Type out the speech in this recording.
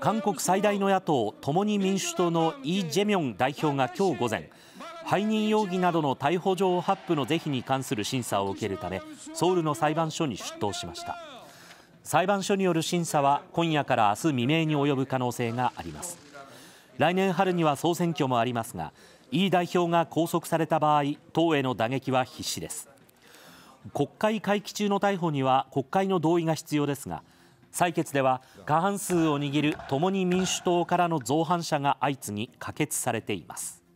韓国最大の野党共に民主党のイ・ジェミョン代表が今日午前背任容疑などの逮捕状発布の是非に関する審査を受けるためソウルの裁判所に出頭しました裁判所による審査は今夜から明日未明に及ぶ可能性があります来年春には総選挙もありますがイ代表が拘束された場合党への打撃は必至です国会会期中の逮捕には国会の同意が必要ですが採決では過半数を握る共に民主党からの造反者が相次ぎ可決されています